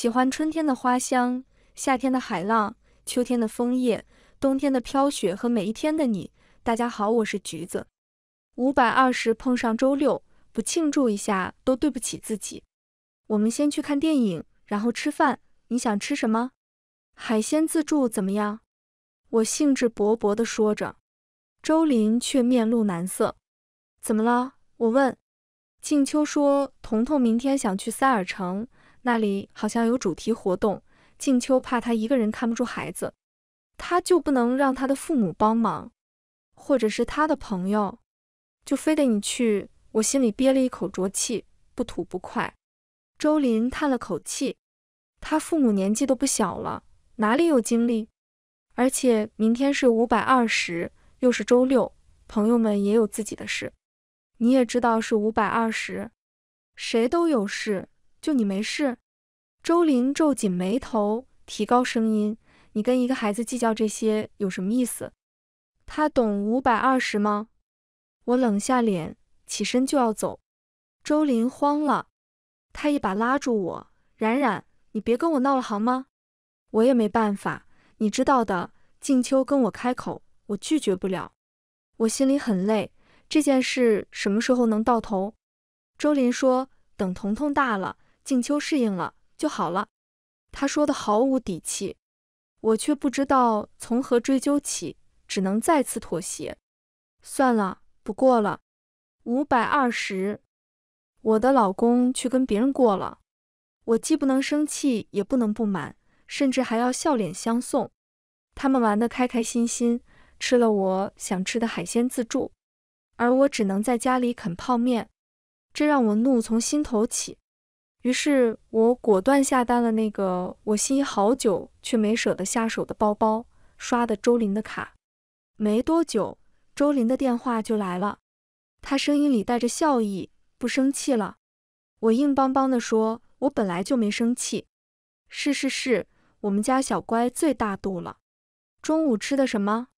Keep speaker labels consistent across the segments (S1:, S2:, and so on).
S1: 喜欢春天的花香，夏天的海浪，秋天的枫叶，冬天的飘雪和每一天的你。大家好，我是橘子。五百二十碰上周六，不庆祝一下都对不起自己。我们先去看电影，然后吃饭。你想吃什么？海鲜自助怎么样？我兴致勃勃地说着，周林却面露难色。怎么了？我问。静秋说，彤彤明天想去塞尔城。那里好像有主题活动，静秋怕他一个人看不住孩子，他就不能让他的父母帮忙，或者是他的朋友，就非得你去。我心里憋了一口浊气，不吐不快。周林叹了口气，他父母年纪都不小了，哪里有精力？而且明天是五百二十，又是周六，朋友们也有自己的事。你也知道是五百二十，谁都有事。就你没事？周林皱紧眉头，提高声音：“你跟一个孩子计较这些有什么意思？他懂五百二十吗？”我冷下脸，起身就要走。周林慌了，他一把拉住我：“冉冉，你别跟我闹了，好吗？”我也没办法，你知道的，静秋跟我开口，我拒绝不了。我心里很累，这件事什么时候能到头？周林说：“等彤彤大了。”静秋适应了就好了，他说的毫无底气，我却不知道从何追究起，只能再次妥协。算了，不过了，五百二十，我的老公去跟别人过了，我既不能生气，也不能不满，甚至还要笑脸相送。他们玩得开开心心，吃了我想吃的海鲜自助，而我只能在家里啃泡面，这让我怒从心头起。于是我果断下单了那个我心仪好久却没舍得下手的包包，刷的周林的卡。没多久，周林的电话就来了，他声音里带着笑意，不生气了。我硬邦邦地说：“我本来就没生气。”是是是，我们家小乖最大度了。中午吃的什么？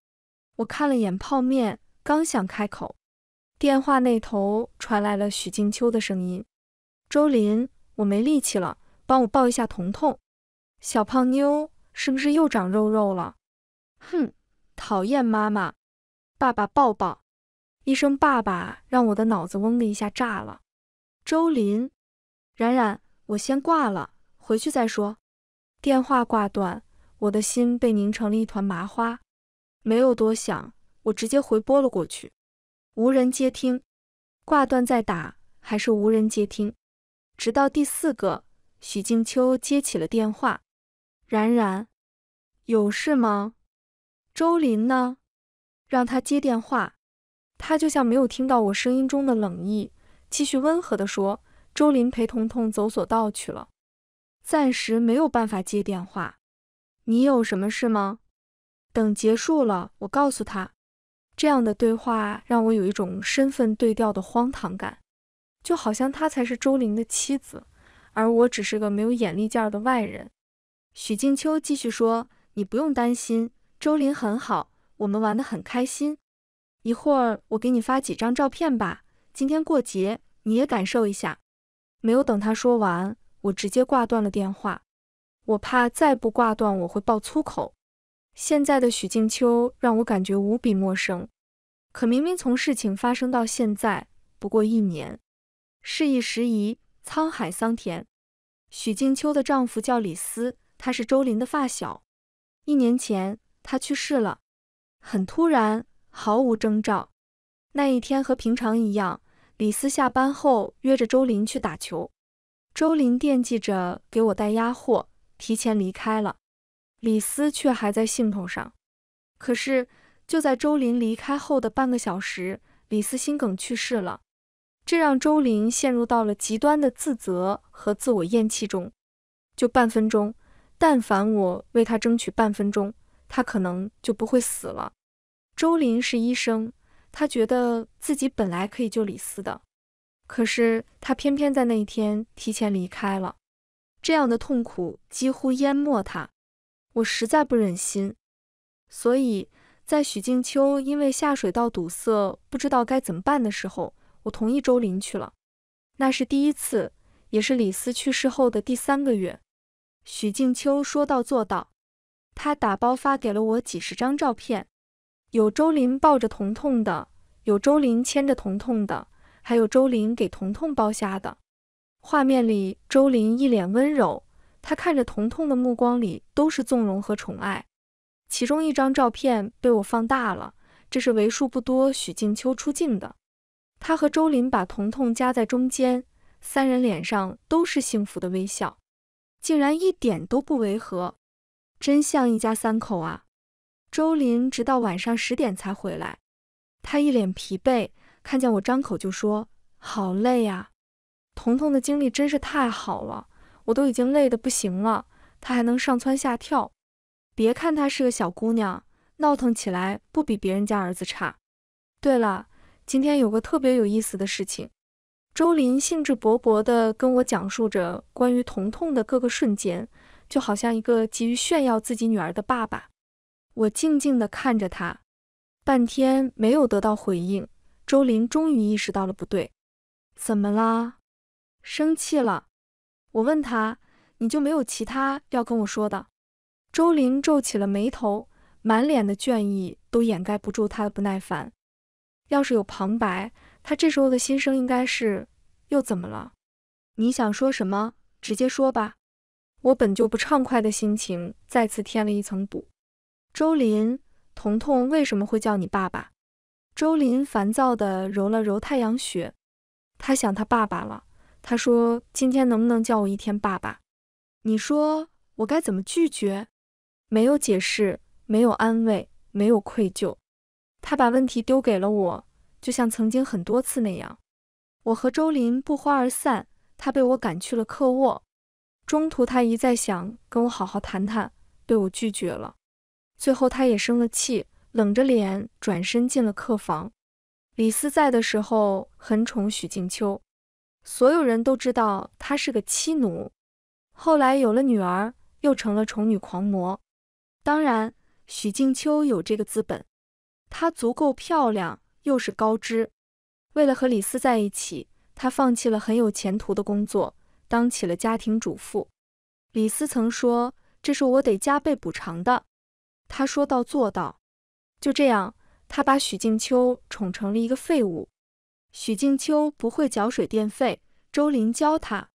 S1: 我看了眼泡面，刚想开口，电话那头传来了许静秋的声音：“周林。”我没力气了，帮我抱一下彤彤。小胖妞是不是又长肉肉了？哼，讨厌妈妈。爸爸抱抱。一声爸爸让我的脑子嗡的一下炸了。周林，冉冉，我先挂了，回去再说。电话挂断，我的心被拧成了一团麻花。没有多想，我直接回拨了过去，无人接听。挂断再打，还是无人接听。直到第四个，许静秋接起了电话。然然，有事吗？周林呢？让他接电话。他就像没有听到我声音中的冷意，继续温和地说：“周林陪彤彤走索道去了，暂时没有办法接电话。你有什么事吗？等结束了，我告诉他。”这样的对话让我有一种身份对调的荒唐感。就好像她才是周林的妻子，而我只是个没有眼力见儿的外人。许静秋继续说：“你不用担心，周林很好，我们玩得很开心。一会儿我给你发几张照片吧，今天过节你也感受一下。”没有等他说完，我直接挂断了电话。我怕再不挂断我会爆粗口。现在的许静秋让我感觉无比陌生，可明明从事情发生到现在不过一年。时意时移，沧海桑田。许静秋的丈夫叫李斯，他是周林的发小。一年前，他去世了，很突然，毫无征兆。那一天和平常一样，李斯下班后约着周林去打球。周林惦记着给我带压货，提前离开了。李斯却还在兴头上。可是，就在周林离开后的半个小时，李斯心梗去世了。这让周林陷入到了极端的自责和自我厌弃中。就半分钟，但凡我为他争取半分钟，他可能就不会死了。周林是医生，他觉得自己本来可以救李斯的，可是他偏偏在那一天提前离开了。这样的痛苦几乎淹没他，我实在不忍心。所以在许静秋因为下水道堵塞不知道该怎么办的时候。我同意周林去了，那是第一次，也是李斯去世后的第三个月。许静秋说到做到，他打包发给了我几十张照片，有周林抱着彤彤的，有周林牵着彤彤的，还有周林给彤彤剥虾的。画面里，周林一脸温柔，他看着彤彤的目光里都是纵容和宠爱。其中一张照片被我放大了，这是为数不多许静秋出镜的。他和周林把彤彤夹在中间，三人脸上都是幸福的微笑，竟然一点都不违和，真像一家三口啊。周林直到晚上十点才回来，他一脸疲惫，看见我张口就说：“好累呀。”彤彤的精力真是太好了，我都已经累得不行了，她还能上蹿下跳。别看她是个小姑娘，闹腾起来不比别人家儿子差。对了。今天有个特别有意思的事情，周林兴致勃勃地跟我讲述着关于童童的各个瞬间，就好像一个急于炫耀自己女儿的爸爸。我静静地看着他，半天没有得到回应。周林终于意识到了不对，怎么啦？生气了？我问他，你就没有其他要跟我说的？周林皱起了眉头，满脸的倦意都掩盖不住他的不耐烦。要是有旁白，他这时候的心声应该是：又怎么了？你想说什么，直接说吧。我本就不畅快的心情，再次添了一层堵。周林，彤彤为什么会叫你爸爸？周林烦躁地揉了揉太阳穴。他想他爸爸了。他说：“今天能不能叫我一天爸爸？”你说我该怎么拒绝？没有解释，没有安慰，没有愧疚。他把问题丢给了我，就像曾经很多次那样。我和周林不欢而散，他被我赶去了客卧。中途他一再想跟我好好谈谈，被我拒绝了。最后他也生了气，冷着脸转身进了客房。李斯在的时候很宠许静秋，所有人都知道他是个妻奴。后来有了女儿，又成了宠女狂魔。当然，许静秋有这个资本。她足够漂亮，又是高知。为了和李斯在一起，她放弃了很有前途的工作，当起了家庭主妇。李斯曾说：“这是我得加倍补偿的。”他说到做到。就这样，他把许静秋宠成了一个废物。许静秋不会缴水电费，周林教他，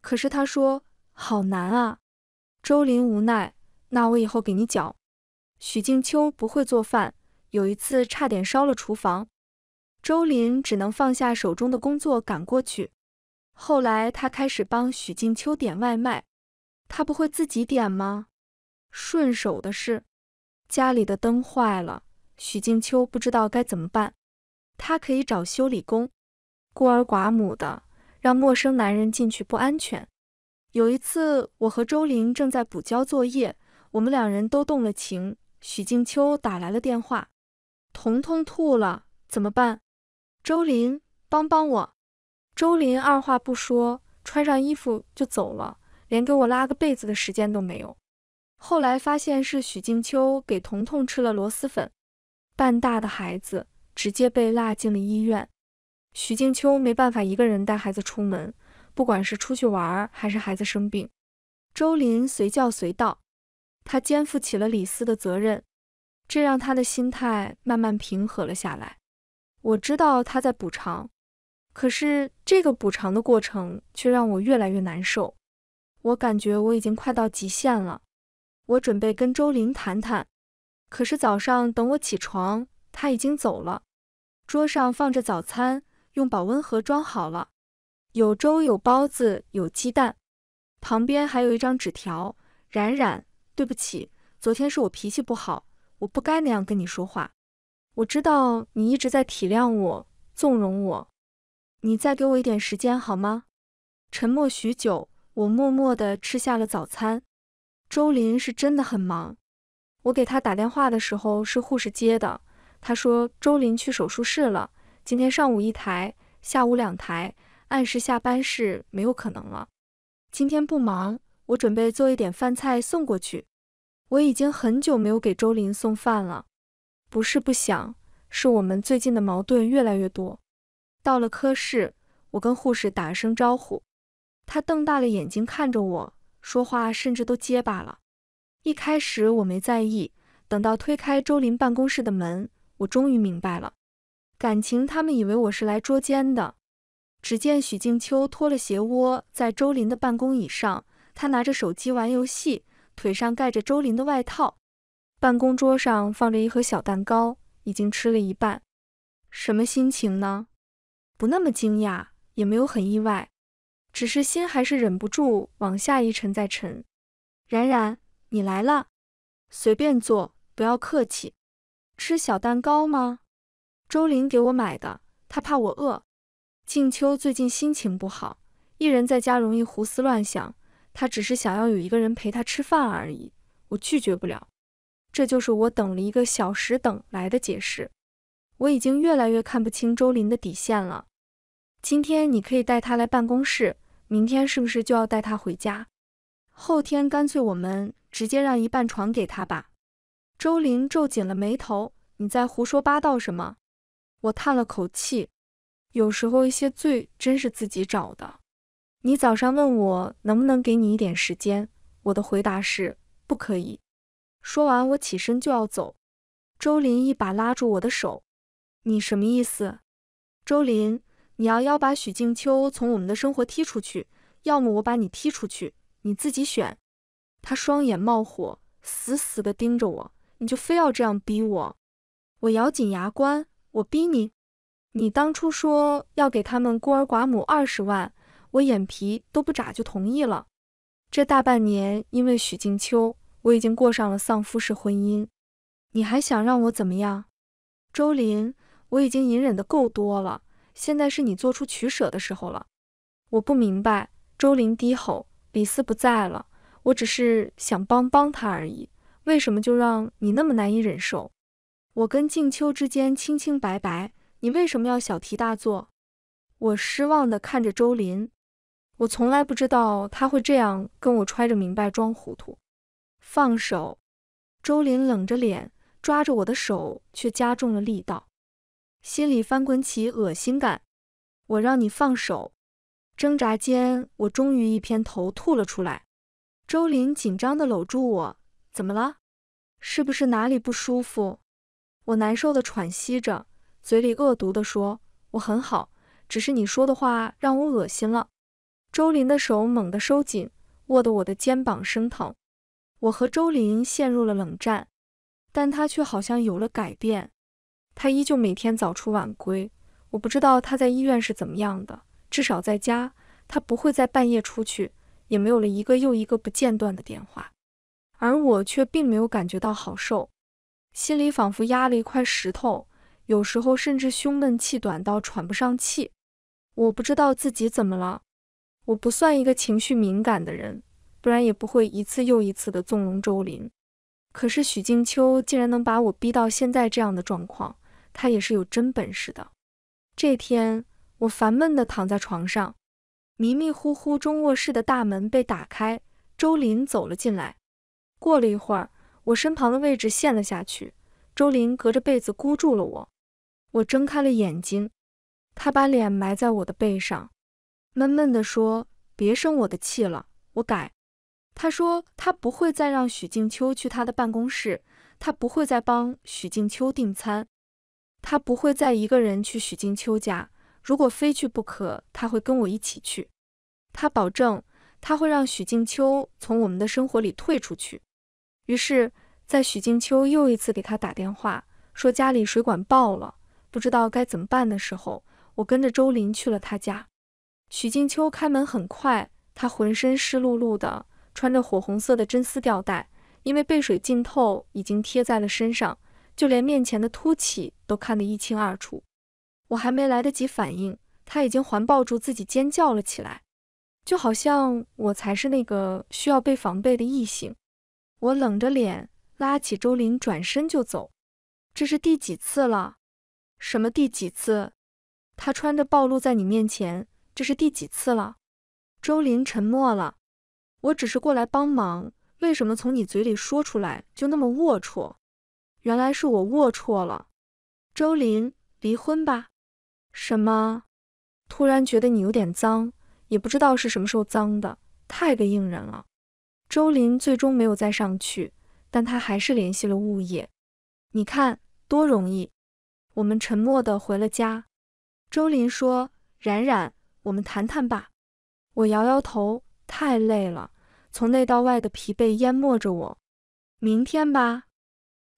S1: 可是他说：“好难啊。”周林无奈：“那我以后给你缴。”许静秋不会做饭。有一次差点烧了厨房，周林只能放下手中的工作赶过去。后来他开始帮许静秋点外卖，他不会自己点吗？顺手的是，家里的灯坏了，许静秋不知道该怎么办，他可以找修理工。孤儿寡母的，让陌生男人进去不安全。有一次，我和周林正在补交作业，我们两人都动了情，许静秋打来了电话。彤彤吐了，怎么办？周林，帮帮我！周林二话不说，穿上衣服就走了，连给我拉个被子的时间都没有。后来发现是许静秋给彤彤吃了螺蛳粉，半大的孩子直接被拉进了医院。许静秋没办法一个人带孩子出门，不管是出去玩还是孩子生病，周林随叫随到，他肩负起了李斯的责任。这让他的心态慢慢平和了下来。我知道他在补偿，可是这个补偿的过程却让我越来越难受。我感觉我已经快到极限了。我准备跟周林谈谈，可是早上等我起床，他已经走了。桌上放着早餐，用保温盒装好了，有粥、有包子、有鸡蛋，旁边还有一张纸条：“冉冉，对不起，昨天是我脾气不好。”我不该那样跟你说话，我知道你一直在体谅我，纵容我。你再给我一点时间好吗？沉默许久，我默默地吃下了早餐。周林是真的很忙，我给他打电话的时候是护士接的，他说周林去手术室了，今天上午一台，下午两台，按时下班是没有可能了。今天不忙，我准备做一点饭菜送过去。我已经很久没有给周林送饭了，不是不想，是我们最近的矛盾越来越多。到了科室，我跟护士打了声招呼，她瞪大了眼睛看着我，说话甚至都结巴了。一开始我没在意，等到推开周林办公室的门，我终于明白了，感情他们以为我是来捉奸的。只见许静秋脱了鞋窝在周林的办公椅上，他拿着手机玩游戏。腿上盖着周林的外套，办公桌上放着一盒小蛋糕，已经吃了一半。什么心情呢？不那么惊讶，也没有很意外，只是心还是忍不住往下一沉再沉。然然，你来了，随便坐，不要客气。吃小蛋糕吗？周林给我买的，他怕我饿。静秋最近心情不好，一人在家容易胡思乱想。他只是想要有一个人陪他吃饭而已，我拒绝不了。这就是我等了一个小时等来的解释。我已经越来越看不清周林的底线了。今天你可以带他来办公室，明天是不是就要带他回家？后天干脆我们直接让一半床给他吧。周林皱紧了眉头：“你在胡说八道什么？”我叹了口气：“有时候一些罪真是自己找的。”你早上问我能不能给你一点时间，我的回答是不可以。说完，我起身就要走。周林一把拉住我的手：“你什么意思？”周林，你要要把许静秋从我们的生活踢出去，要么我把你踢出去，你自己选。他双眼冒火，死死地盯着我。你就非要这样逼我？我咬紧牙关：“我逼你！你当初说要给他们孤儿寡母二十万。”我眼皮都不眨就同意了。这大半年因为许静秋，我已经过上了丧夫式婚姻。你还想让我怎么样？周林，我已经隐忍的够多了，现在是你做出取舍的时候了。我不明白，周林低吼，李四不在了，我只是想帮帮他而已，为什么就让你那么难以忍受？我跟静秋之间清清白白，你为什么要小题大做？我失望地看着周林。我从来不知道他会这样跟我揣着明白装糊涂，放手。周林冷着脸抓着我的手，却加重了力道，心里翻滚起恶心感。我让你放手，挣扎间，我终于一偏头吐了出来。周林紧张地搂住我，怎么了？是不是哪里不舒服？我难受地喘息着，嘴里恶毒地说：“我很好，只是你说的话让我恶心了。”周林的手猛地收紧，握得我的肩膀生疼。我和周林陷入了冷战，但他却好像有了改变。他依旧每天早出晚归，我不知道他在医院是怎么样的。至少在家，他不会在半夜出去，也没有了一个又一个不间断的电话。而我却并没有感觉到好受，心里仿佛压了一块石头，有时候甚至胸闷气短到喘不上气。我不知道自己怎么了。我不算一个情绪敏感的人，不然也不会一次又一次的纵容周林。可是许静秋竟然能把我逼到现在这样的状况，他也是有真本事的。这天，我烦闷的躺在床上，迷迷糊糊中卧室的大门被打开，周林走了进来。过了一会儿，我身旁的位置陷了下去，周林隔着被子箍住了我。我睁开了眼睛，他把脸埋在我的背上。闷闷地说：“别生我的气了，我改。”他说：“他不会再让许静秋去他的办公室，他不会再帮许静秋订餐，他不会再一个人去许静秋家。如果非去不可，他会跟我一起去。”他保证：“他会让许静秋从我们的生活里退出去。”于是，在许静秋又一次给他打电话说家里水管爆了，不知道该怎么办的时候，我跟着周林去了他家。许静秋开门很快，她浑身湿漉漉的，穿着火红色的真丝吊带，因为被水浸透，已经贴在了身上，就连面前的凸起都看得一清二楚。我还没来得及反应，她已经环抱住自己尖叫了起来，就好像我才是那个需要被防备的异性。我冷着脸拉起周林，转身就走。这是第几次了？什么第几次？他穿着暴露在你面前？这是第几次了？周林沉默了。我只是过来帮忙，为什么从你嘴里说出来就那么龌龊？原来是我龌龊了。周林，离婚吧。什么？突然觉得你有点脏，也不知道是什么时候脏的，太个硬人了。周林最终没有再上去，但他还是联系了物业。你看多容易。我们沉默的回了家。周林说：“冉冉。”我们谈谈吧。我摇摇头，太累了，从内到外的疲惫淹没着我。明天吧。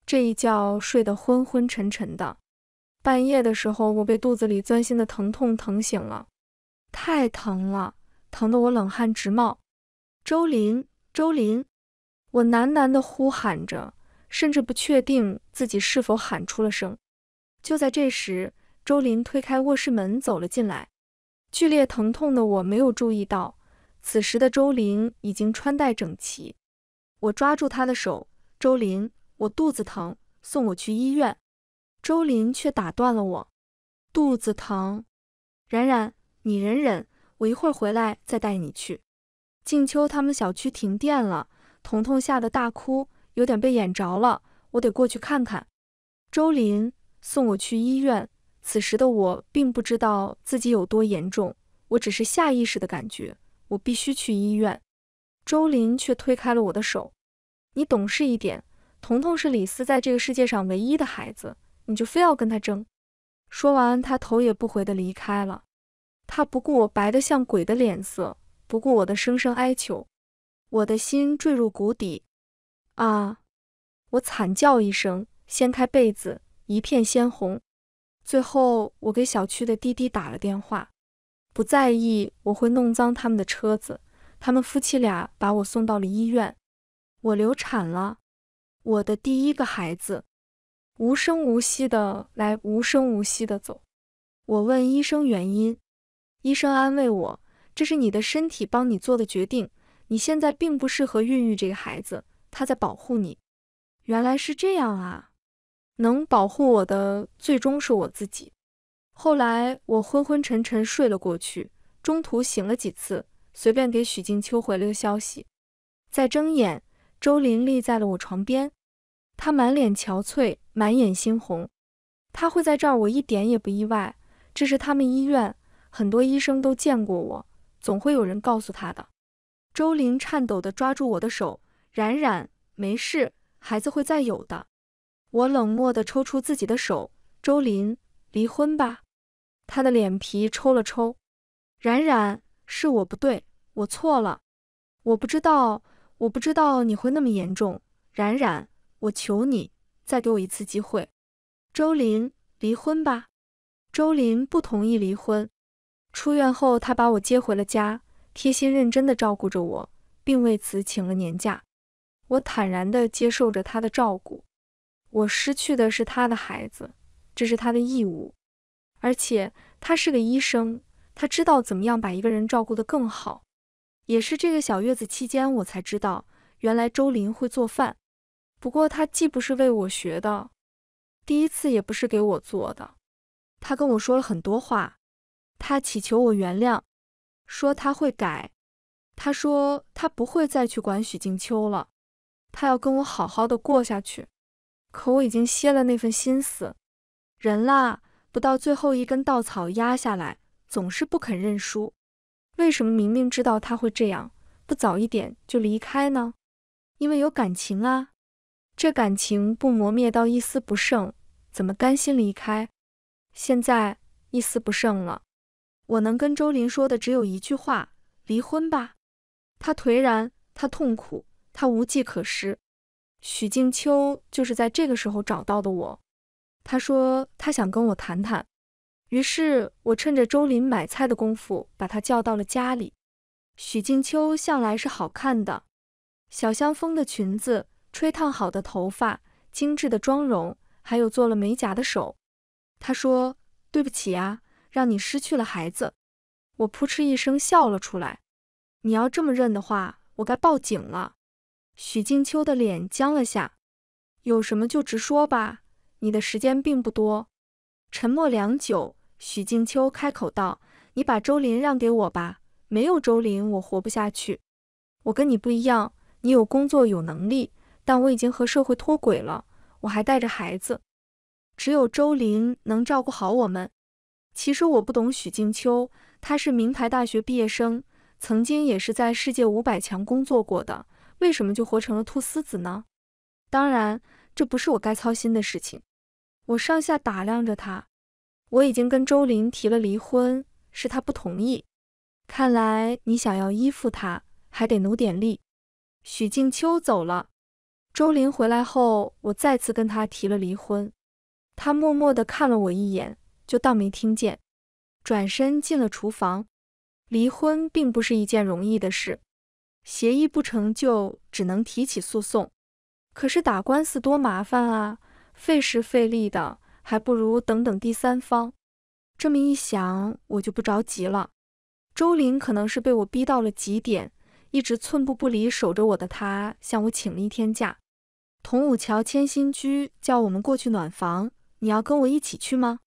S1: 这一觉睡得昏昏沉沉的，半夜的时候，我被肚子里钻心的疼痛疼醒了，太疼了，疼得我冷汗直冒。周林，周林，我喃喃的呼喊着，甚至不确定自己是否喊出了声。就在这时，周林推开卧室门走了进来。剧烈疼痛的我没有注意到，此时的周林已经穿戴整齐。我抓住他的手，周林，我肚子疼，送我去医院。周林却打断了我，肚子疼。然然，你忍忍，我一会儿回来再带你去。静秋，他们小区停电了，彤彤吓得大哭，有点被眼着了，我得过去看看。周林，送我去医院。此时的我并不知道自己有多严重，我只是下意识的感觉，我必须去医院。周林却推开了我的手：“你懂事一点，童童是李斯在这个世界上唯一的孩子，你就非要跟他争。”说完，他头也不回的离开了。他不顾我白的像鬼的脸色，不顾我的声声哀求，我的心坠入谷底。啊！我惨叫一声，掀开被子，一片鲜红。最后，我给小区的滴滴打了电话，不在意我会弄脏他们的车子。他们夫妻俩把我送到了医院，我流产了，我的第一个孩子，无声无息的来，无声无息的走。我问医生原因，医生安慰我，这是你的身体帮你做的决定，你现在并不适合孕育这个孩子，他在保护你。原来是这样啊。能保护我的，最终是我自己。后来我昏昏沉沉睡了过去，中途醒了几次，随便给许静秋回了个消息。再睁眼，周林立在了我床边，他满脸憔悴，满眼猩红。他会在这儿，我一点也不意外。这是他们医院，很多医生都见过我，总会有人告诉他的。周林颤抖地抓住我的手：“冉冉，没事，孩子会再有的。”我冷漠地抽出自己的手，周林，离婚吧。他的脸皮抽了抽，冉冉，是我不对，我错了，我不知道，我不知道你会那么严重，冉冉，我求你，再给我一次机会。周林，离婚吧。周林不同意离婚。出院后，他把我接回了家，贴心认真的照顾着我，并为此请了年假。我坦然地接受着他的照顾。我失去的是他的孩子，这是他的义务。而且他是个医生，他知道怎么样把一个人照顾得更好。也是这个小月子期间，我才知道原来周林会做饭。不过他既不是为我学的，第一次也不是给我做的。他跟我说了很多话，他祈求我原谅，说他会改。他说他不会再去管许静秋了，他要跟我好好的过下去。可我已经歇了那份心思，人啦，不到最后一根稻草压下来，总是不肯认输。为什么明明知道他会这样，不早一点就离开呢？因为有感情啊！这感情不磨灭到一丝不剩，怎么甘心离开？现在一丝不剩了，我能跟周林说的只有一句话：离婚吧。他颓然，他痛苦，他无计可施。许静秋就是在这个时候找到的我，他说他想跟我谈谈，于是我趁着周林买菜的功夫把他叫到了家里。许静秋向来是好看的，小香风的裙子，吹烫好的头发，精致的妆容，还有做了美甲的手。他说对不起啊，让你失去了孩子。我扑哧一声笑了出来，你要这么认的话，我该报警了。许静秋的脸僵了下，有什么就直说吧，你的时间并不多。沉默良久，许静秋开口道：“你把周林让给我吧，没有周林我活不下去。我跟你不一样，你有工作，有能力，但我已经和社会脱轨了，我还带着孩子。只有周林能照顾好我们。其实我不懂许静秋，她是名牌大学毕业生，曾经也是在世界五百强工作过的。”为什么就活成了兔丝子呢？当然，这不是我该操心的事情。我上下打量着他，我已经跟周林提了离婚，是他不同意。看来你想要依附他，还得努点力。许静秋走了，周林回来后，我再次跟他提了离婚。他默默地看了我一眼，就当没听见，转身进了厨房。离婚并不是一件容易的事。协议不成就只能提起诉讼，可是打官司多麻烦啊，费时费力的，还不如等等第三方。这么一想，我就不着急了。周林可能是被我逼到了极点，一直寸步不离守着我的他，向我请了一天假。童武桥迁新居，叫我们过去暖房。你要跟我一起去吗？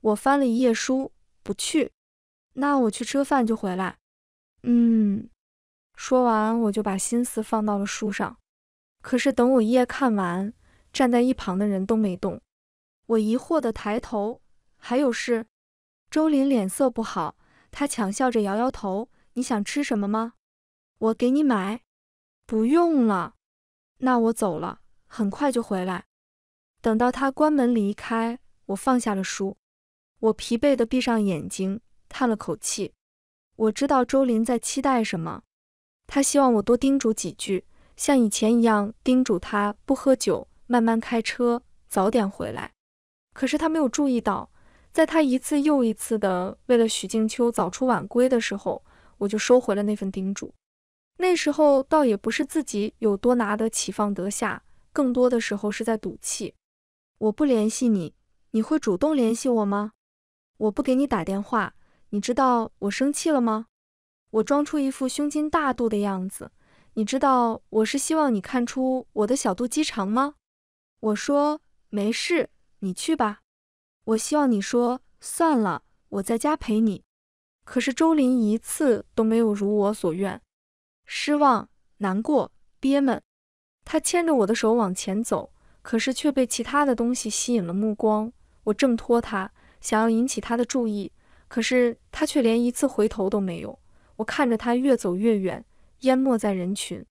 S1: 我翻了一页书，不去。那我去吃饭就回来。嗯。说完，我就把心思放到了书上。可是等我一页看完，站在一旁的人都没动。我疑惑地抬头，还有事？周林脸色不好，他强笑着摇摇头。你想吃什么吗？我给你买。不用了，那我走了，很快就回来。等到他关门离开，我放下了书。我疲惫地闭上眼睛，叹了口气。我知道周林在期待什么。他希望我多叮嘱几句，像以前一样叮嘱他不喝酒、慢慢开车、早点回来。可是他没有注意到，在他一次又一次的为了许静秋早出晚归的时候，我就收回了那份叮嘱。那时候倒也不是自己有多拿得起放得下，更多的时候是在赌气。我不联系你，你会主动联系我吗？我不给你打电话，你知道我生气了吗？我装出一副胸襟大度的样子，你知道我是希望你看出我的小肚鸡肠吗？我说没事，你去吧。我希望你说算了，我在家陪你。可是周林一次都没有如我所愿，失望、难过、憋闷。他牵着我的手往前走，可是却被其他的东西吸引了目光。我挣脱他，想要引起他的注意，可是他却连一次回头都没有。我看着他越走越远，淹没在人群。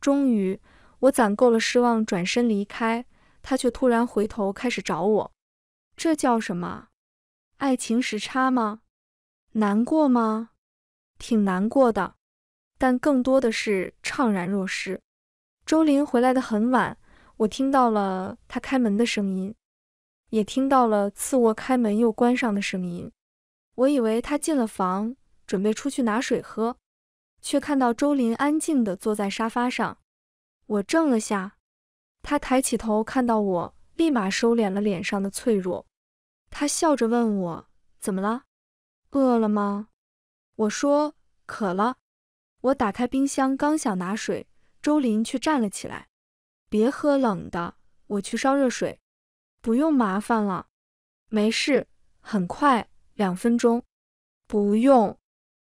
S1: 终于，我攒够了失望，转身离开。他却突然回头，开始找我。这叫什么？爱情时差吗？难过吗？挺难过的，但更多的是怅然若失。周林回来的很晚，我听到了他开门的声音，也听到了次卧开门又关上的声音。我以为他进了房。准备出去拿水喝，却看到周林安静的坐在沙发上。我怔了下，他抬起头看到我，立马收敛了脸上的脆弱。他笑着问我：“怎么了？饿了吗？”我说：“渴了。”我打开冰箱，刚想拿水，周林却站了起来：“别喝冷的，我去烧热水。”“不用麻烦了，没事，很快，两分钟。”“不用。”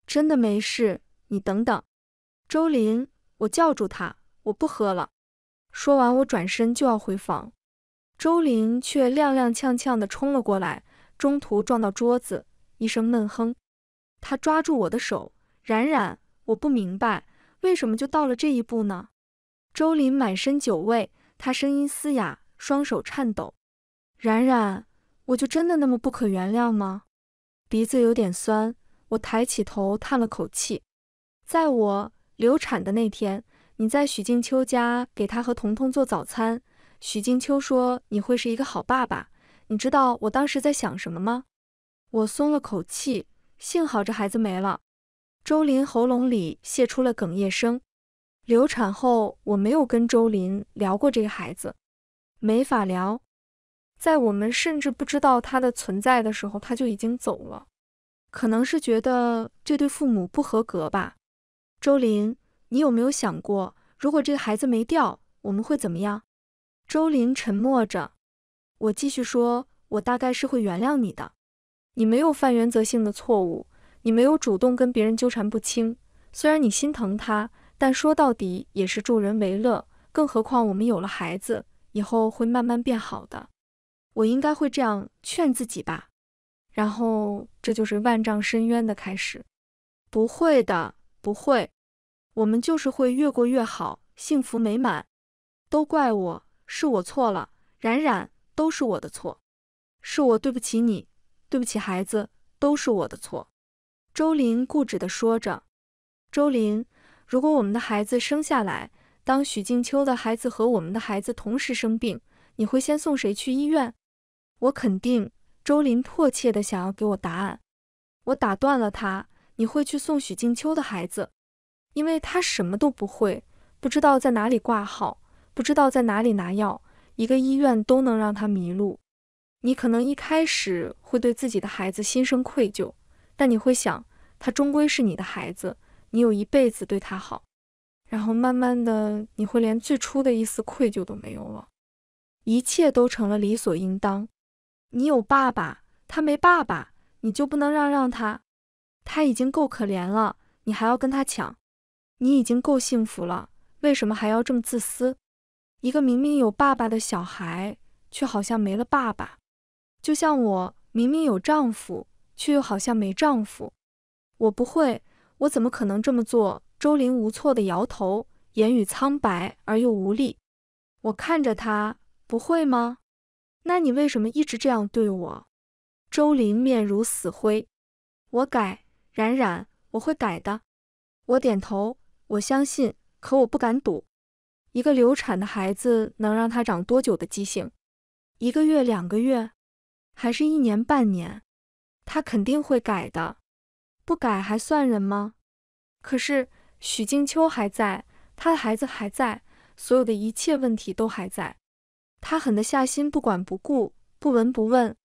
S1: 真的没事，你等等。周林，我叫住他，我不喝了。说完，我转身就要回房，周林却踉踉跄跄地冲了过来，中途撞到桌子，一声闷哼。他抓住我的手，冉冉，我不明白，为什么就到了这一步呢？周林满身酒味，他声音嘶哑，双手颤抖。冉冉，我就真的那么不可原谅吗？鼻子有点酸。我抬起头，叹了口气。在我流产的那天，你在许静秋家给他和彤彤做早餐。许静秋说你会是一个好爸爸。你知道我当时在想什么吗？我松了口气，幸好这孩子没了。周林喉咙里泄出了哽咽声。流产后，我没有跟周林聊过这个孩子，没法聊。在我们甚至不知道他的存在的时候，他就已经走了。可能是觉得这对父母不合格吧。周林，你有没有想过，如果这个孩子没掉，我们会怎么样？周林沉默着。我继续说，我大概是会原谅你的。你没有犯原则性的错误，你没有主动跟别人纠缠不清。虽然你心疼他，但说到底也是助人为乐。更何况我们有了孩子以后会慢慢变好的。我应该会这样劝自己吧。然后，这就是万丈深渊的开始。不会的，不会，我们就是会越过越好，幸福美满。都怪我，是我错了，冉冉，都是我的错，是我对不起你，对不起孩子，都是我的错。周林固执地说着。周林，如果我们的孩子生下来，当许静秋的孩子和我们的孩子同时生病，你会先送谁去医院？我肯定。周林迫切的想要给我答案，我打断了他：“你会去送许静秋的孩子，因为他什么都不会，不知道在哪里挂号，不知道在哪里拿药，一个医院都能让他迷路。你可能一开始会对自己的孩子心生愧疚，但你会想，他终归是你的孩子，你有一辈子对他好。然后慢慢的，你会连最初的一丝愧疚都没有了，一切都成了理所应当。”你有爸爸，他没爸爸，你就不能让让他？他已经够可怜了，你还要跟他抢？你已经够幸福了，为什么还要这么自私？一个明明有爸爸的小孩，却好像没了爸爸。就像我明明有丈夫，却又好像没丈夫。我不会，我怎么可能这么做？周林无措地摇头，言语苍白而又无力。我看着他，不会吗？那你为什么一直这样对我？周林面如死灰。我改，冉冉，我会改的。我点头，我相信。可我不敢赌，一个流产的孩子能让他长多久的记性？一个月、两个月，还是一年、半年？他肯定会改的。不改还算人吗？可是许静秋还在，他的孩子还在，所有的一切问题都还在。他狠得下心，不管不顾，不闻不问，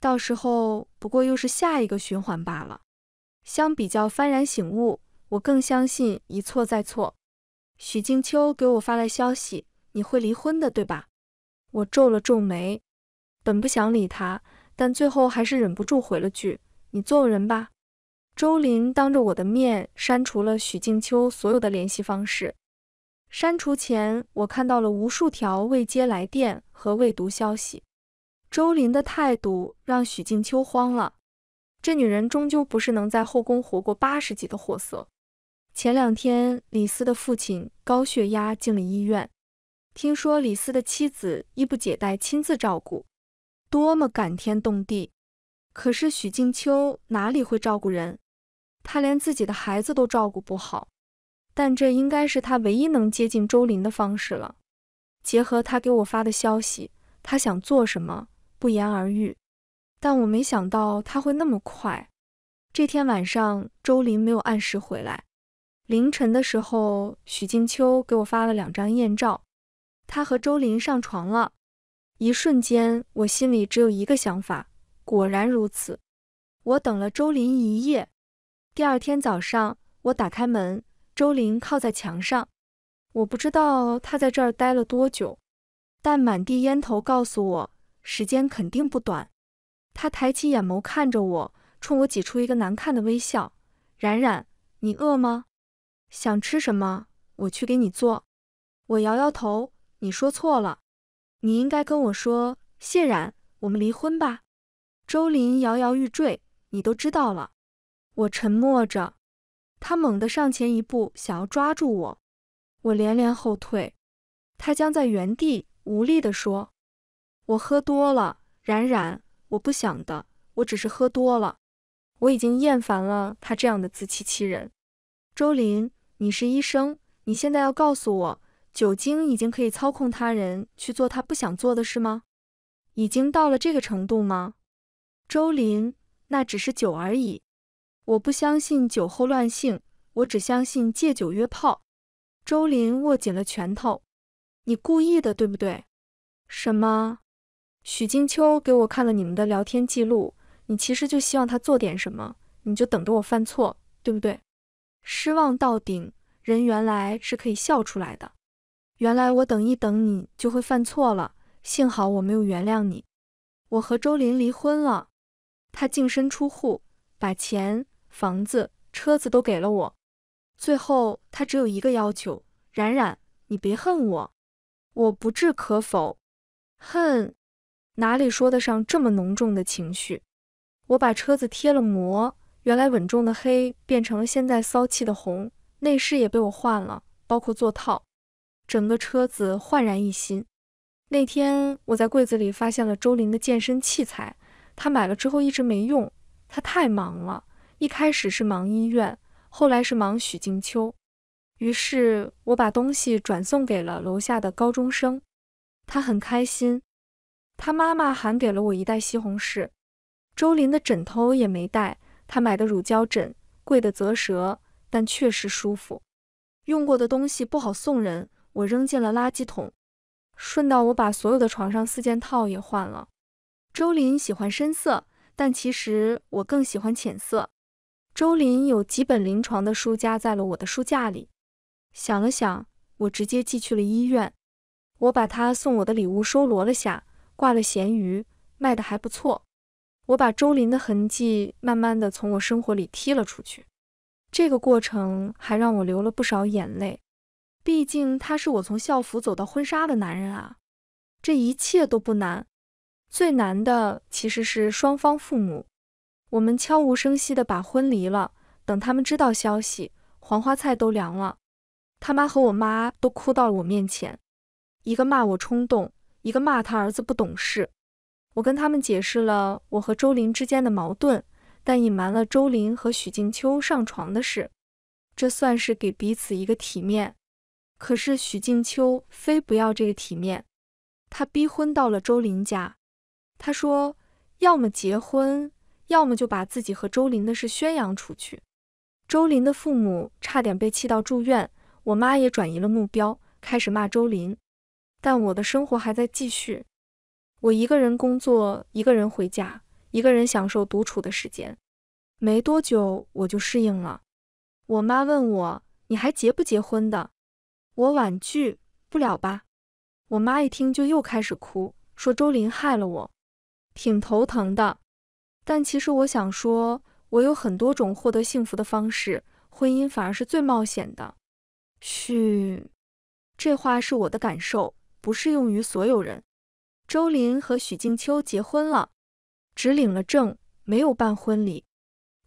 S1: 到时候不过又是下一个循环罢了。相比较幡然醒悟，我更相信一错再错。许静秋给我发来消息：“你会离婚的，对吧？”我皱了皱眉，本不想理他，但最后还是忍不住回了句：“你做人吧。”周林当着我的面删除了许静秋所有的联系方式。删除前，我看到了无数条未接来电和未读消息。周林的态度让许静秋慌了。这女人终究不是能在后宫活过八十级的货色。前两天，李斯的父亲高血压进了医院，听说李斯的妻子衣不解带亲自照顾，多么感天动地。可是许静秋哪里会照顾人？她连自己的孩子都照顾不好。但这应该是他唯一能接近周林的方式了。结合他给我发的消息，他想做什么不言而喻。但我没想到他会那么快。这天晚上，周林没有按时回来。凌晨的时候，许静秋给我发了两张艳照，他和周林上床了。一瞬间，我心里只有一个想法：果然如此。我等了周林一夜。第二天早上，我打开门。周林靠在墙上，我不知道他在这儿待了多久，但满地烟头告诉我时间肯定不短。他抬起眼眸看着我，冲我挤出一个难看的微笑：“冉冉，你饿吗？想吃什么？我去给你做。”我摇摇头：“你说错了，你应该跟我说，谢冉，我们离婚吧。”周林摇摇欲坠：“你都知道了。”我沉默着。他猛地上前一步，想要抓住我，我连连后退。他僵在原地，无力地说：“我喝多了，冉冉，我不想的，我只是喝多了。我已经厌烦了他这样的自欺欺人。”周林，你是医生，你现在要告诉我，酒精已经可以操控他人去做他不想做的事吗？已经到了这个程度吗？周林，那只是酒而已。我不相信酒后乱性，我只相信借酒约炮。周林握紧了拳头，你故意的对不对？什么？许金秋给我看了你们的聊天记录，你其实就希望他做点什么，你就等着我犯错，对不对？失望到顶，人原来是可以笑出来的。原来我等一等你就会犯错了，幸好我没有原谅你。我和周林离婚了，他净身出户，把钱。房子、车子都给了我，最后他只有一个要求：冉冉，你别恨我。我不置可否。恨？哪里说得上这么浓重的情绪？我把车子贴了膜，原来稳重的黑变成了现在骚气的红，内饰也被我换了，包括座套，整个车子焕然一新。那天我在柜子里发现了周林的健身器材，他买了之后一直没用，他太忙了。一开始是忙医院，后来是忙许静秋，于是我把东西转送给了楼下的高中生，他很开心。他妈妈还给了我一袋西红柿。周林的枕头也没带，他买的乳胶枕贵得咂舌，但确实舒服。用过的东西不好送人，我扔进了垃圾桶。顺道，我把所有的床上四件套也换了。周林喜欢深色，但其实我更喜欢浅色。周林有几本临床的书，夹在了我的书架里。想了想，我直接寄去了医院。我把他送我的礼物收罗了下，挂了咸鱼，卖的还不错。我把周林的痕迹慢慢的从我生活里踢了出去，这个过程还让我流了不少眼泪。毕竟他是我从校服走到婚纱的男人啊。这一切都不难，最难的其实是双方父母。我们悄无声息地把婚离了，等他们知道消息，黄花菜都凉了。他妈和我妈都哭到了我面前，一个骂我冲动，一个骂他儿子不懂事。我跟他们解释了我和周林之间的矛盾，但隐瞒了周林和许静秋上床的事。这算是给彼此一个体面。可是许静秋非不要这个体面，他逼婚到了周林家。他说，要么结婚。要么就把自己和周林的事宣扬出去，周林的父母差点被气到住院，我妈也转移了目标，开始骂周林。但我的生活还在继续，我一个人工作，一个人回家，一个人享受独处的时间。没多久我就适应了。我妈问我，你还结不结婚的？我婉拒不了吧？我妈一听就又开始哭，说周林害了我，挺头疼的。但其实我想说，我有很多种获得幸福的方式，婚姻反而是最冒险的。嘘，这话是我的感受，不适用于所有人。周林和许静秋结婚了，只领了证，没有办婚礼，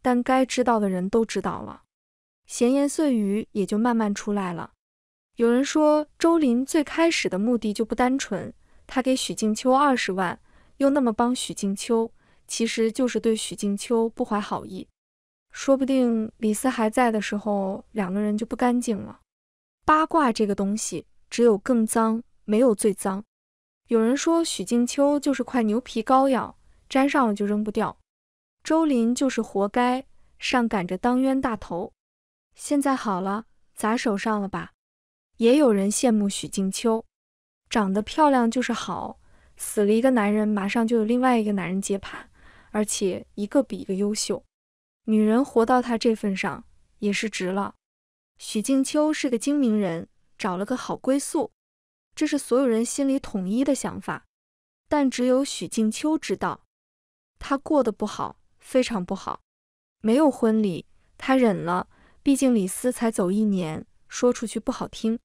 S1: 但该知道的人都知道了，闲言碎语也就慢慢出来了。有人说，周林最开始的目的就不单纯，他给许静秋二十万，又那么帮许静秋。其实就是对许静秋不怀好意，说不定李斯还在的时候，两个人就不干净了。八卦这个东西，只有更脏，没有最脏。有人说许静秋就是块牛皮膏药，粘上了就扔不掉。周林就是活该，上赶着当冤大头。现在好了，砸手上了吧。也有人羡慕许静秋，长得漂亮就是好，死了一个男人，马上就有另外一个男人接盘。而且一个比一个优秀，女人活到她这份上也是值了。许静秋是个精明人，找了个好归宿，这是所有人心里统一的想法。但只有许静秋知道，她过得不好，非常不好。没有婚礼，她忍了，毕竟李斯才走一年，说出去不好听。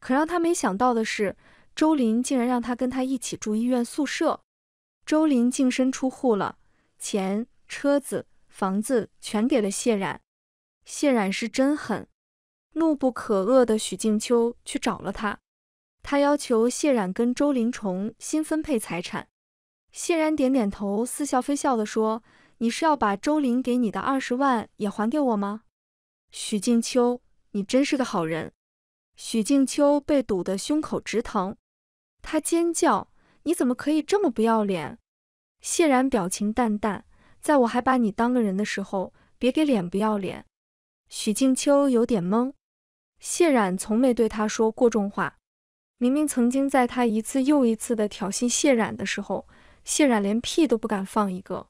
S1: 可让他没想到的是，周林竟然让他跟他一起住医院宿舍。周林净身出户了。钱、车子、房子全给了谢冉，谢冉是真狠。怒不可遏的许静秋去找了他，他要求谢冉跟周林重新分配财产。谢冉点点头，似笑非笑的说：“你是要把周林给你的二十万也还给我吗？”许静秋，你真是个好人。许静秋被堵得胸口直疼，他尖叫：“你怎么可以这么不要脸！”谢然表情淡淡，在我还把你当个人的时候，别给脸不要脸。许静秋有点懵，谢然从没对他说过重话，明明曾经在他一次又一次的挑衅谢然的时候，谢然连屁都不敢放一个，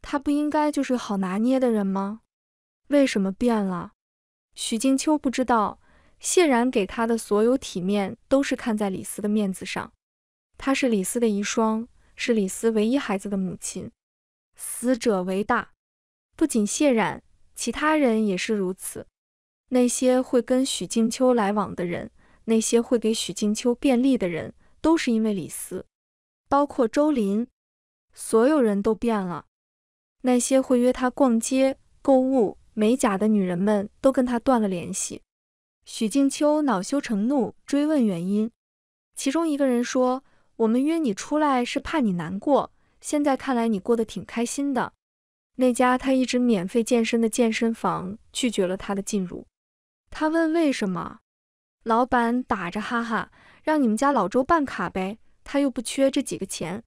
S1: 他不应该就是好拿捏的人吗？为什么变了？许静秋不知道，谢然给他的所有体面都是看在李斯的面子上，他是李斯的遗孀。是李斯唯一孩子的母亲。死者为大，不仅谢冉，其他人也是如此。那些会跟许静秋来往的人，那些会给许静秋便利的人，都是因为李斯，包括周林，所有人都变了。那些会约他逛街、购物、美甲的女人们，都跟他断了联系。许静秋恼羞成怒，追问原因。其中一个人说。我们约你出来是怕你难过，现在看来你过得挺开心的。那家他一直免费健身的健身房拒绝了他的进入，他问为什么，老板打着哈哈，让你们家老周办卡呗，他又不缺这几个钱。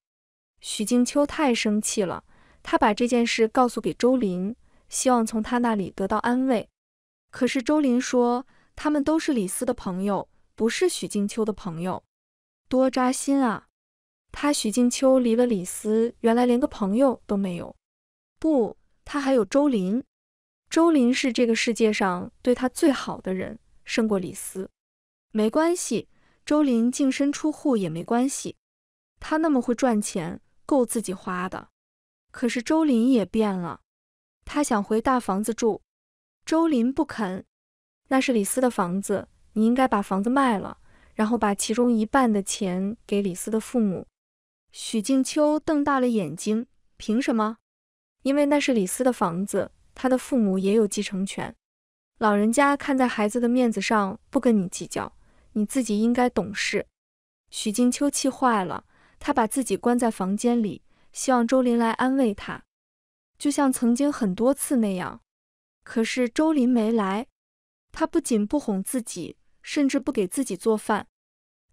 S1: 许静秋太生气了，他把这件事告诉给周林，希望从他那里得到安慰。可是周林说他们都是李斯的朋友，不是许静秋的朋友。多扎心啊！他许静秋离了李斯，原来连个朋友都没有。不，他还有周林。周林是这个世界上对他最好的人，胜过李斯。没关系，周林净身出户也没关系。他那么会赚钱，够自己花的。可是周林也变了。他想回大房子住，周林不肯。那是李斯的房子，你应该把房子卖了。然后把其中一半的钱给李斯的父母。许静秋瞪大了眼睛，凭什么？因为那是李斯的房子，他的父母也有继承权。老人家看在孩子的面子上，不跟你计较，你自己应该懂事。许静秋气坏了，她把自己关在房间里，希望周林来安慰她，就像曾经很多次那样。可是周林没来，他不仅不哄自己。甚至不给自己做饭，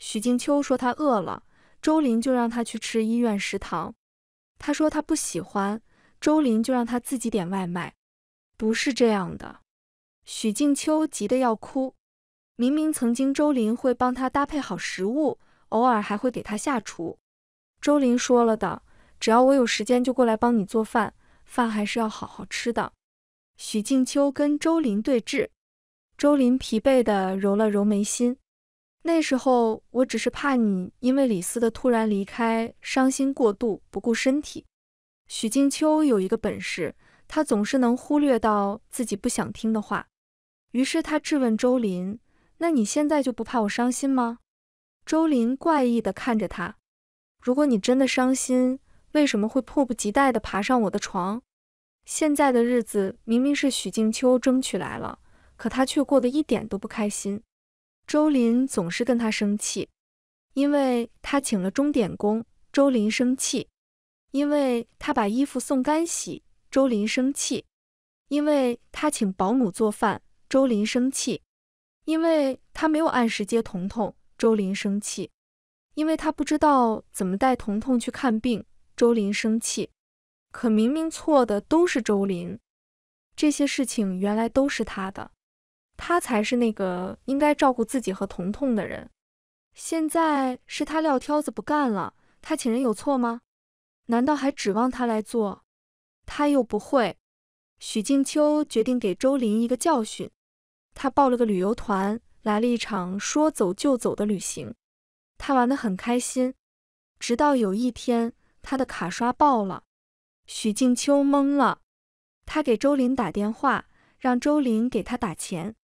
S1: 许静秋说他饿了，周林就让他去吃医院食堂。他说他不喜欢，周林就让他自己点外卖。不是这样的，许静秋急得要哭。明明曾经周林会帮他搭配好食物，偶尔还会给他下厨。周林说了的，只要我有时间就过来帮你做饭，饭还是要好好吃的。许静秋跟周林对峙。周林疲惫地揉了揉眉心，那时候我只是怕你因为李斯的突然离开伤心过度，不顾身体。许静秋有一个本事，他总是能忽略到自己不想听的话。于是他质问周林：“那你现在就不怕我伤心吗？”周林怪异地看着他：“如果你真的伤心，为什么会迫不及待地爬上我的床？现在的日子明明是许静秋争取来了。”可他却过得一点都不开心。周林总是跟他生气，因为他请了钟点工；周林生气，因为他把衣服送干洗；周林生气，因为他请保姆做饭；周林生气，因为他没有按时接彤彤；周林生气，因为他不知道怎么带彤彤去看病。周林生气，可明明错的都是周林，这些事情原来都是他的。他才是那个应该照顾自己和童童的人，现在是他撂挑子不干了，他请人有错吗？难道还指望他来做？他又不会。许静秋决定给周林一个教训，他报了个旅游团，来了一场说走就走的旅行，他玩得很开心，直到有一天他的卡刷爆了，许静秋懵了，他给周林打电话，让周林给他打钱。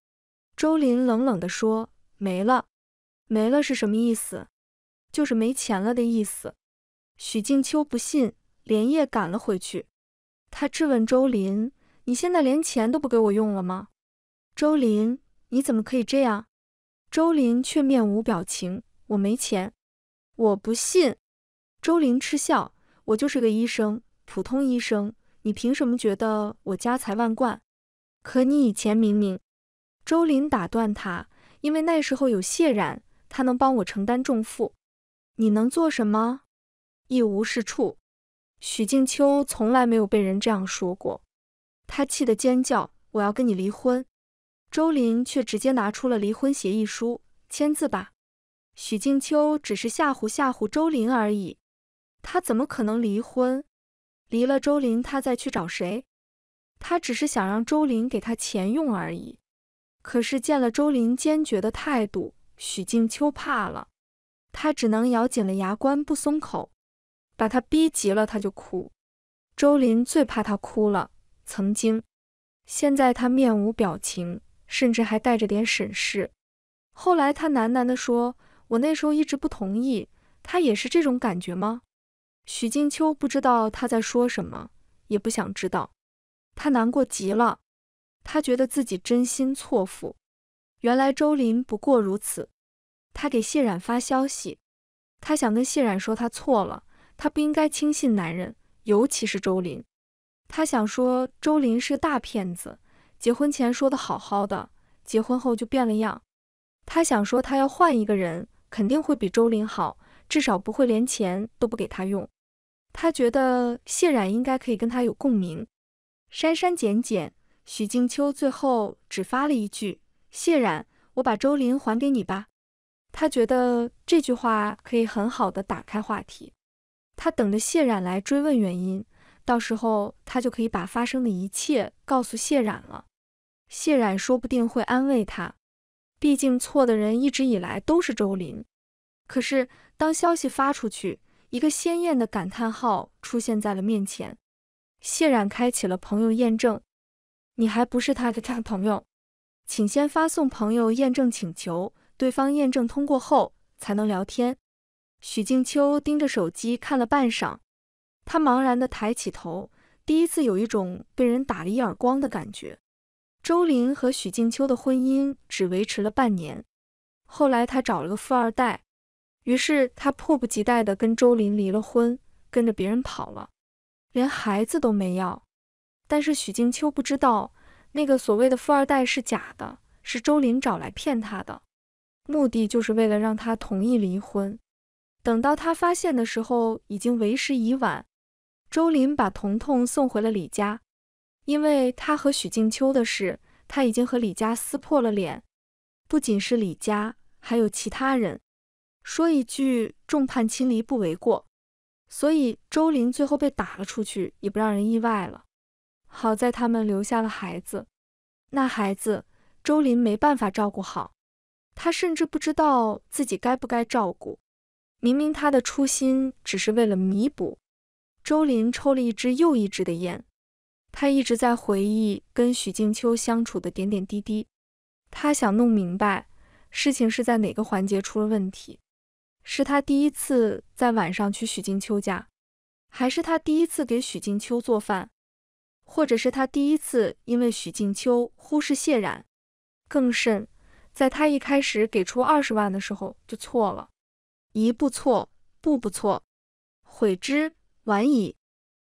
S1: 周林冷冷地说：“没了，没了是什么意思？就是没钱了的意思。”许静秋不信，连夜赶了回去。他质问周林：“你现在连钱都不给我用了吗？”周林，你怎么可以这样？周林却面无表情：“我没钱。”我不信。周林嗤笑：“我就是个医生，普通医生，你凭什么觉得我家财万贯？可你以前明明……”周林打断他，因为那时候有谢冉，他能帮我承担重负。你能做什么？一无是处。许静秋从来没有被人这样说过，他气得尖叫：“我要跟你离婚！”周林却直接拿出了离婚协议书，签字吧。许静秋只是吓唬吓唬周林而已，他怎么可能离婚？离了周林，他再去找谁？他只是想让周林给他钱用而已。可是见了周林坚决的态度，许静秋怕了，他只能咬紧了牙关不松口，把他逼急了他就哭。周林最怕他哭了。曾经，现在他面无表情，甚至还带着点审视。后来他喃喃地说：“我那时候一直不同意，他也是这种感觉吗？”许静秋不知道他在说什么，也不想知道，他难过极了。他觉得自己真心错付，原来周林不过如此。他给谢冉发消息，他想跟谢冉说他错了，他不应该轻信男人，尤其是周林。他想说周林是大骗子，结婚前说的好好的，结婚后就变了样。他想说他要换一个人，肯定会比周林好，至少不会连钱都不给他用。他觉得谢冉应该可以跟他有共鸣，删删减减。许静秋最后只发了一句：“谢冉，我把周林还给你吧。”他觉得这句话可以很好的打开话题，他等着谢冉来追问原因，到时候他就可以把发生的一切告诉谢冉了。谢冉说不定会安慰他，毕竟错的人一直以来都是周林。可是当消息发出去，一个鲜艳的感叹号出现在了面前，谢冉开启了朋友验证。你还不是他的战朋友，请先发送朋友验证请求，对方验证通过后才能聊天。许静秋盯着手机看了半晌，他茫然地抬起头，第一次有一种被人打了一耳光的感觉。周林和许静秋的婚姻只维持了半年，后来他找了个富二代，于是他迫不及待地跟周林离了婚，跟着别人跑了，连孩子都没要。但是许静秋不知道，那个所谓的富二代是假的，是周林找来骗他的，目的就是为了让他同意离婚。等到他发现的时候，已经为时已晚。周林把彤彤送回了李家，因为他和许静秋的事，他已经和李家撕破了脸，不仅是李家，还有其他人，说一句众叛亲离不为过。所以周林最后被打了出去，也不让人意外了。好在他们留下了孩子，那孩子周林没办法照顾好，他甚至不知道自己该不该照顾。明明他的初心只是为了弥补。周林抽了一支又一支的烟，他一直在回忆跟许静秋相处的点点滴滴。他想弄明白事情是在哪个环节出了问题，是他第一次在晚上去许静秋家，还是他第一次给许静秋做饭？或者是他第一次因为许静秋忽视谢冉，更甚，在他一开始给出二十万的时候就错了，一步错，步步错，悔之晚矣。